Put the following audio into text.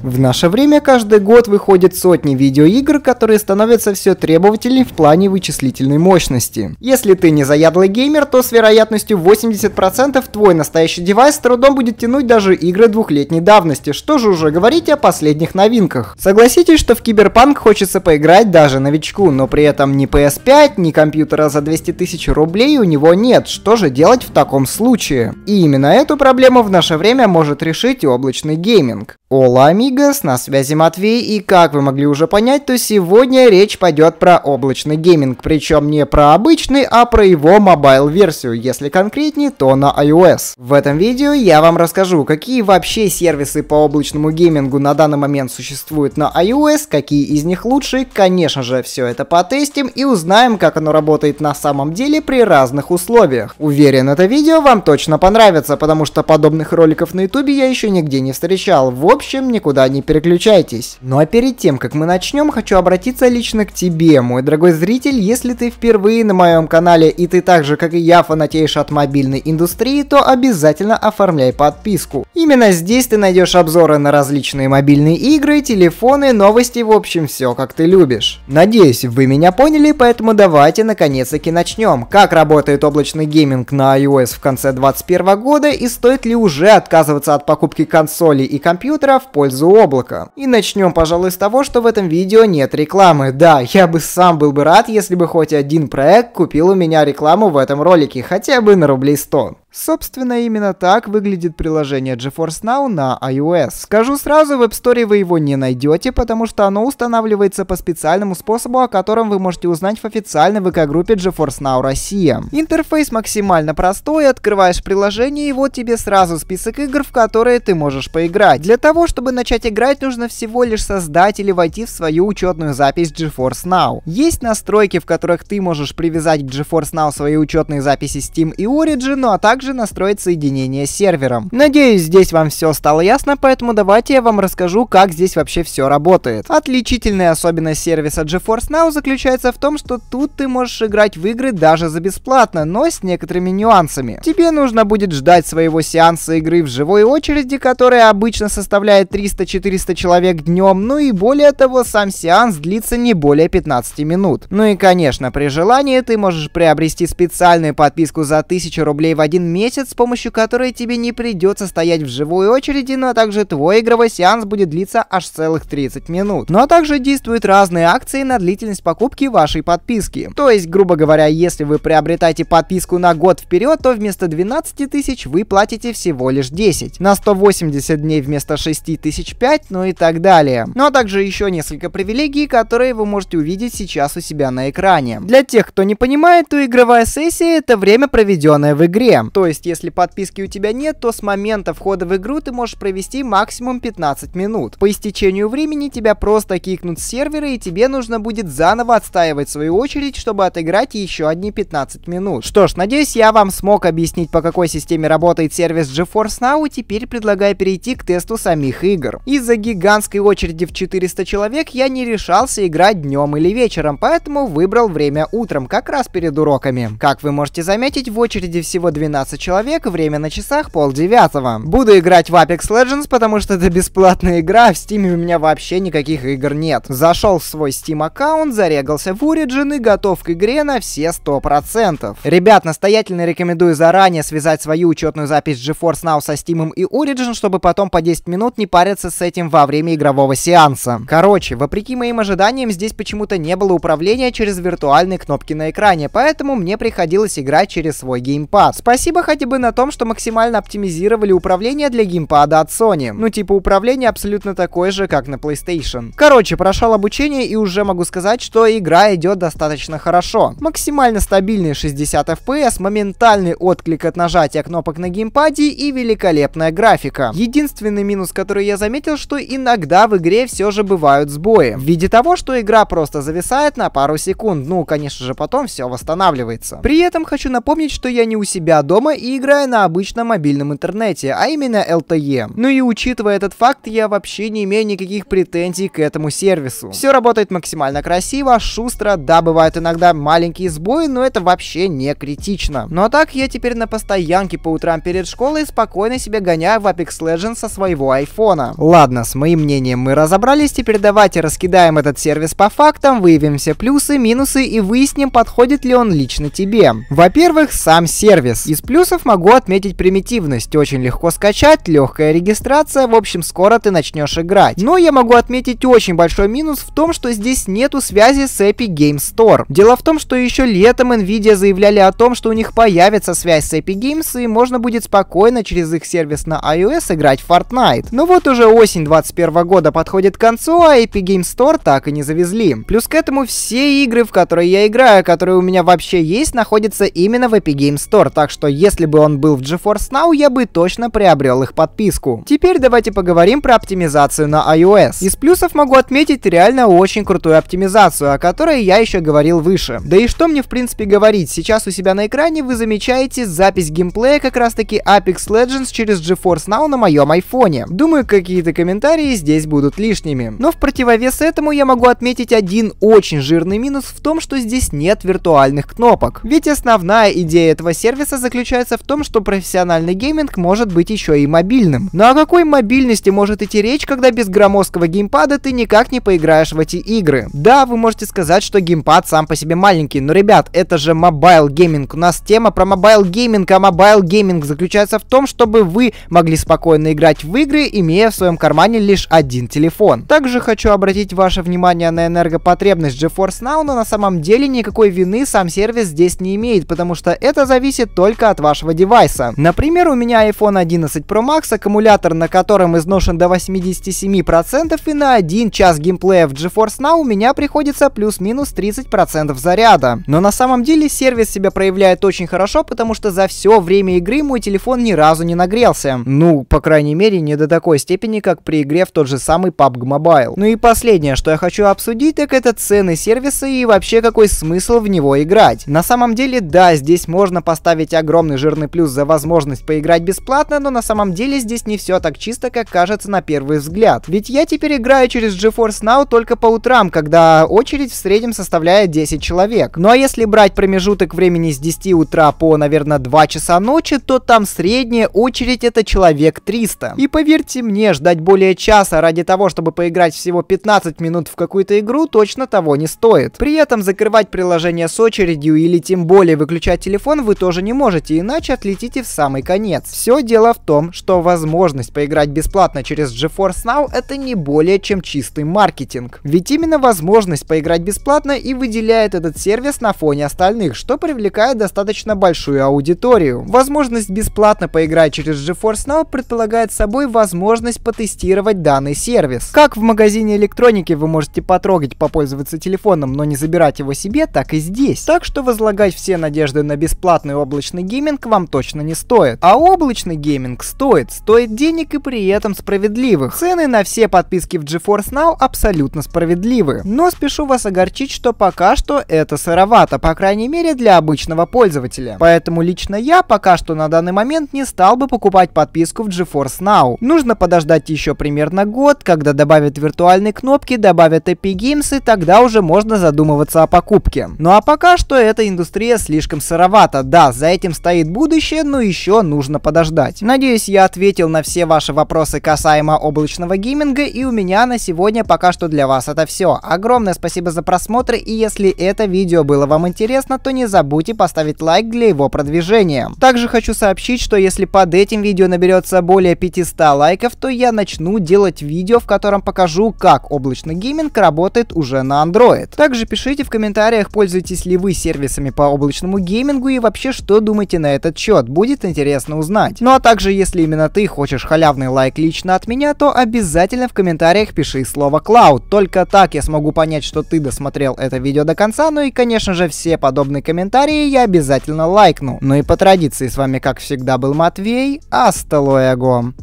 В наше время каждый год выходит сотни видеоигр, которые становятся все требовательнее в плане вычислительной мощности. Если ты не заядлый геймер, то с вероятностью 80% твой настоящий девайс с трудом будет тянуть даже игры двухлетней давности, что же уже говорить о последних новинках. Согласитесь, что в Киберпанк хочется поиграть даже новичку, но при этом ни PS5, ни компьютера за 200 тысяч рублей у него нет, что же делать в таком случае? И именно эту проблему в наше время может решить облачный гейминг. Олами Амигос, на связи Матвей, и как вы могли уже понять, то сегодня речь пойдет про облачный гейминг, причем не про обычный, а про его мобайл-версию, если конкретнее, то на iOS. В этом видео я вам расскажу, какие вообще сервисы по облачному геймингу на данный момент существуют на iOS, какие из них лучшие. конечно же, все это потестим и узнаем, как оно работает на самом деле при разных условиях. Уверен, это видео вам точно понравится, потому что подобных роликов на ютубе я еще нигде не встречал, в общем, никуда никуда не переключайтесь. Ну а перед тем, как мы начнем, хочу обратиться лично к тебе, мой дорогой зритель. Если ты впервые на моем канале и ты так же, как и я, фанатеешь от мобильной индустрии, то обязательно оформляй подписку. Именно здесь ты найдешь обзоры на различные мобильные игры, телефоны, новости, в общем, все как ты любишь. Надеюсь, вы меня поняли, поэтому давайте наконец-таки начнем. Как работает облачный гейминг на iOS в конце 2021 года и стоит ли уже отказываться от покупки консолей и компьютера в пользу облака. И начнем, пожалуй, с того, что в этом видео нет рекламы. Да, я бы сам был бы рад, если бы хоть один проект купил у меня рекламу в этом ролике, хотя бы на рублей 100. Собственно, именно так выглядит приложение GeForce Now на iOS. Скажу сразу, в App Store вы его не найдете, потому что оно устанавливается по специальному способу, о котором вы можете узнать в официальной ВК-группе GeForce Now Россия. Интерфейс максимально простой, открываешь приложение и вот тебе сразу список игр, в которые ты можешь поиграть. Для того, чтобы начать играть, нужно всего лишь создать или войти в свою учетную запись GeForce Now. Есть настройки, в которых ты можешь привязать к GeForce Now свои учетные записи Steam и Origin, ну а также также настроить соединение с сервером. Надеюсь, здесь вам все стало ясно, поэтому давайте я вам расскажу, как здесь вообще все работает. Отличительная особенность сервиса GeForce Now заключается в том, что тут ты можешь играть в игры даже за бесплатно, но с некоторыми нюансами. Тебе нужно будет ждать своего сеанса игры в живой очереди, которая обычно составляет 300-400 человек днем, ну и более того, сам сеанс длится не более 15 минут. Ну и конечно, при желании ты можешь приобрести специальную подписку за 1000 рублей в один месяц, с помощью которой тебе не придется стоять в живой очереди, но ну, а также твой игровой сеанс будет длиться аж целых 30 минут. Но ну, а также действуют разные акции на длительность покупки вашей подписки. То есть, грубо говоря, если вы приобретаете подписку на год вперед, то вместо 12 тысяч вы платите всего лишь 10. На 180 дней вместо 6 тысяч 5, ну и так далее. Ну а также еще несколько привилегий, которые вы можете увидеть сейчас у себя на экране. Для тех, кто не понимает, то игровая сессия это время, проведенное в игре. То есть, если подписки у тебя нет, то с момента входа в игру ты можешь провести максимум 15 минут. По истечению времени тебя просто кикнут с сервера и тебе нужно будет заново отстаивать свою очередь, чтобы отыграть еще одни 15 минут. Что ж, надеюсь, я вам смог объяснить, по какой системе работает сервис GeForce Now, и теперь предлагаю перейти к тесту самих игр. Из-за гигантской очереди в 400 человек я не решался играть днем или вечером, поэтому выбрал время утром, как раз перед уроками. Как вы можете заметить, в очереди всего 12 12 человек, время на часах пол девятого. Буду играть в Apex Legends, потому что это бесплатная игра, в Steam у меня вообще никаких игр нет. Зашел в свой Steam аккаунт, зарегался в Origin и готов к игре на все 100%. Ребят, настоятельно рекомендую заранее связать свою учетную запись GeForce Now со Steam и Origin, чтобы потом по 10 минут не париться с этим во время игрового сеанса. Короче, вопреки моим ожиданиям, здесь почему-то не было управления через виртуальные кнопки на экране, поэтому мне приходилось играть через свой геймпад. Спасибо Спасибо хотя бы на том, что максимально оптимизировали управление для геймпада от Sony. Ну типа управление абсолютно такое же, как на PlayStation. Короче, прошел обучение и уже могу сказать, что игра идет достаточно хорошо. Максимально стабильные 60 FPS, моментальный отклик от нажатия кнопок на геймпаде и великолепная графика. Единственный минус, который я заметил, что иногда в игре все же бывают сбои. В виде того, что игра просто зависает на пару секунд, ну конечно же потом все восстанавливается. При этом хочу напомнить, что я не у себя дома дома и играя на обычном мобильном интернете, а именно LTE. Ну и учитывая этот факт, я вообще не имею никаких претензий к этому сервису. Все работает максимально красиво, шустро, да, бывают иногда маленькие сбои, но это вообще не критично. Ну а так, я теперь на постоянке по утрам перед школой спокойно себе гоняю в Apex Legends со своего айфона. Ладно, с моим мнением мы разобрались, теперь давайте раскидаем этот сервис по фактам, выявим все плюсы, минусы и выясним, подходит ли он лично тебе. Во-первых, сам сервис. Из плюсов плюсов могу отметить примитивность. Очень легко скачать, легкая регистрация, в общем, скоро ты начнешь играть. Но я могу отметить очень большой минус в том, что здесь нету связи с Epic Game Store. Дело в том, что еще летом Nvidia заявляли о том, что у них появится связь с Epic Games и можно будет спокойно через их сервис на iOS играть в Fortnite. Но вот уже осень 21 года подходит к концу, а Epic Game Store так и не завезли. Плюс к этому все игры, в которые я играю, которые у меня вообще есть, находятся именно в Epic Game Store, так что если если бы он был в GeForce Now, я бы точно приобрел их подписку. Теперь давайте поговорим про оптимизацию на iOS. Из плюсов могу отметить реально очень крутую оптимизацию, о которой я еще говорил выше. Да и что мне в принципе говорить, сейчас у себя на экране вы замечаете запись геймплея как раз таки Apex Legends через GeForce Now на моем айфоне. Думаю, какие-то комментарии здесь будут лишними. Но в противовес этому я могу отметить один очень жирный минус в том, что здесь нет виртуальных кнопок. Ведь основная идея этого сервиса заключается заключается в том, что профессиональный гейминг может быть еще и мобильным. Ну о какой мобильности может идти речь, когда без громоздкого геймпада ты никак не поиграешь в эти игры? Да, вы можете сказать, что геймпад сам по себе маленький, но, ребят, это же мобайл гейминг. У нас тема про мобайл гейминг, а мобайл гейминг заключается в том, чтобы вы могли спокойно играть в игры, имея в своем кармане лишь один телефон. Также хочу обратить ваше внимание на энергопотребность GeForce Now, но на самом деле никакой вины сам сервис здесь не имеет, потому что это зависит только от от вашего девайса. Например, у меня iPhone 11 Pro Max, аккумулятор на котором изношен до 87% и на 1 час геймплея в GeForce Now у меня приходится плюс-минус 30% заряда. Но на самом деле сервис себя проявляет очень хорошо, потому что за все время игры мой телефон ни разу не нагрелся. Ну, по крайней мере, не до такой степени, как при игре в тот же самый PUBG Mobile. Ну и последнее, что я хочу обсудить, так это цены сервиса и вообще какой смысл в него играть. На самом деле, да, здесь можно поставить огромный огромный жирный плюс за возможность поиграть бесплатно, но на самом деле здесь не все так чисто, как кажется на первый взгляд. Ведь я теперь играю через GeForce Now только по утрам, когда очередь в среднем составляет 10 человек. Ну а если брать промежуток времени с 10 утра по, наверное, 2 часа ночи, то там средняя очередь это человек 300. И поверьте мне, ждать более часа ради того, чтобы поиграть всего 15 минут в какую-то игру, точно того не стоит. При этом закрывать приложение с очередью или тем более выключать телефон вы тоже не можете, иначе отлетите в самый конец. Все дело в том, что возможность поиграть бесплатно через GeForce Now это не более чем чистый маркетинг. Ведь именно возможность поиграть бесплатно и выделяет этот сервис на фоне остальных, что привлекает достаточно большую аудиторию. Возможность бесплатно поиграть через GeForce Now предполагает собой возможность потестировать данный сервис. Как в магазине электроники вы можете потрогать, попользоваться телефоном, но не забирать его себе, так и здесь. Так что возлагать все надежды на бесплатный облачный гейминг гейминг вам точно не стоит. А облачный гейминг стоит, стоит денег и при этом справедливых. Цены на все подписки в GeForce Now абсолютно справедливы. Но спешу вас огорчить, что пока что это сыровато, по крайней мере для обычного пользователя. Поэтому лично я пока что на данный момент не стал бы покупать подписку в GeForce Now. Нужно подождать еще примерно год, когда добавят виртуальные кнопки, добавят Epic Games и тогда уже можно задумываться о покупке. Ну а пока что эта индустрия слишком сыровата, да, за этим стоит предстоит будущее, но еще нужно подождать. Надеюсь, я ответил на все ваши вопросы касаемо облачного гейминга, и у меня на сегодня пока что для вас это все. Огромное спасибо за просмотр, и если это видео было вам интересно, то не забудьте поставить лайк для его продвижения. Также хочу сообщить, что если под этим видео наберется более 500 лайков, то я начну делать видео, в котором покажу, как облачный гейминг работает уже на Android. Также пишите в комментариях, пользуетесь ли вы сервисами по облачному геймингу и вообще, что думаете на на этот счет, будет интересно узнать. Ну а также, если именно ты хочешь халявный лайк лично от меня, то обязательно в комментариях пиши слово «Клауд». Только так я смогу понять, что ты досмотрел это видео до конца, ну и, конечно же, все подобные комментарии я обязательно лайкну. Ну и по традиции с вами, как всегда, был Матвей. Аста луэго.